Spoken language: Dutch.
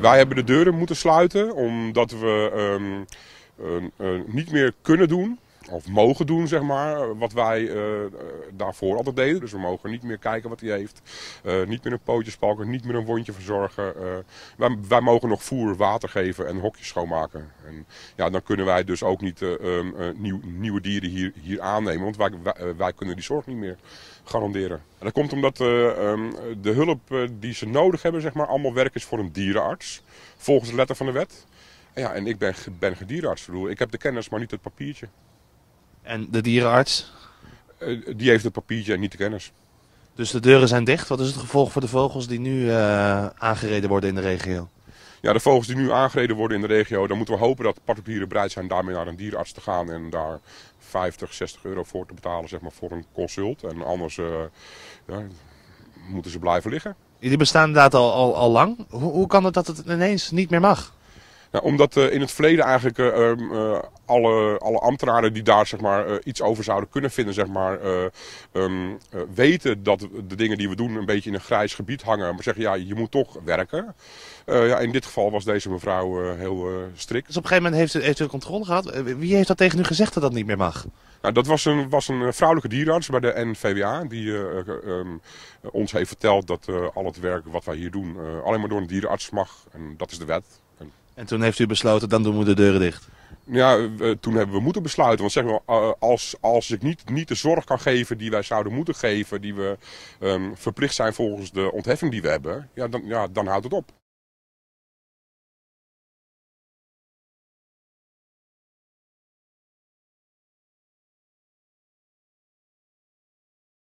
wij hebben de deuren moeten sluiten omdat we ehm, niet meer kunnen doen of mogen doen, zeg maar, wat wij eh, eh, daarvoor altijd deden. Dus we mogen niet meer kijken wat hij heeft, eh, niet meer een pootje spalken, niet meer een wondje verzorgen. wij, wij, mogen nog voer, water geven en hokjes schoonmaken. En ja, dan kunnen wij dus ook niet ehm, nieuw, nieuwe dieren hier, hier aannemen, want wij, wij, kunnen die zorg niet meer garanderen. En dat komt omdat ehm, de hulp die ze nodig hebben, zeg maar, allemaal werk is voor een dierenarts, volgens de letter van de wet. En ja, en ik ben, ben gedierenarts. ik heb de kennis, maar niet het papiertje. En de dierenarts? Eh, die heeft het papiertje en niet de kennis. Dus de deuren zijn dicht. Wat is het gevolg voor de vogels die nu eh, aangereden worden in de regio? Ja, de vogels die nu aangereden worden in de regio, dan moeten we hopen dat particulieren bereid zijn daarmee naar een dierenarts te gaan en daar 50, 60 euro voor te betalen zeg maar, voor een consult. En anders eh, ja, moeten ze blijven liggen. Jullie bestaan inderdaad al, al, al lang. Hoe, hoe kan het dat het ineens niet meer mag? omdat eh, in het verleden eigenlijk eh, ehm, eh, alle, alle ambtenaren die daar zeg maar, iets over zouden kunnen vinden, zeg maar, ehm, weten dat de dingen die we doen een beetje in een grijs gebied hangen. Maar zeggen, ja, je moet toch werken. ja, in dit geval was deze mevrouw heel strikt. Dus op een gegeven moment heeft, heeft u controle gehad. Wie heeft dat tegen u gezegd dat dat niet meer mag? Nou, dat was een, was een vrouwelijke dierenarts bij de NVWA. Die ehm, ons heeft verteld dat al het werk wat wij hier doen alleen maar door een dierenarts mag. En dat is de wet. En toen heeft u besloten, dan doen we de deuren dicht? Ja, toen hebben we moeten besluiten. Want zeg maar, eh, als, als ik niet, niet de zorg kan geven die wij zouden moeten geven, die we ehm, verplicht zijn volgens de ontheffing die we hebben, ja, dan, ja, dan houdt het op.